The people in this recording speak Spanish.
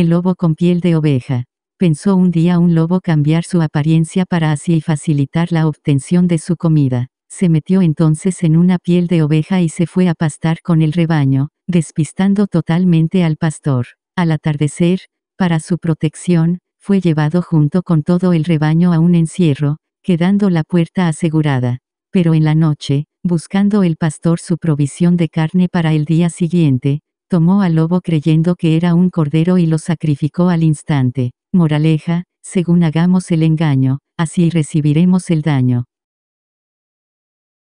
El lobo con piel de oveja. Pensó un día un lobo cambiar su apariencia para así facilitar la obtención de su comida. Se metió entonces en una piel de oveja y se fue a pastar con el rebaño, despistando totalmente al pastor. Al atardecer, para su protección, fue llevado junto con todo el rebaño a un encierro, quedando la puerta asegurada. Pero en la noche, buscando el pastor su provisión de carne para el día siguiente, tomó al lobo creyendo que era un cordero y lo sacrificó al instante. Moraleja, según hagamos el engaño, así recibiremos el daño.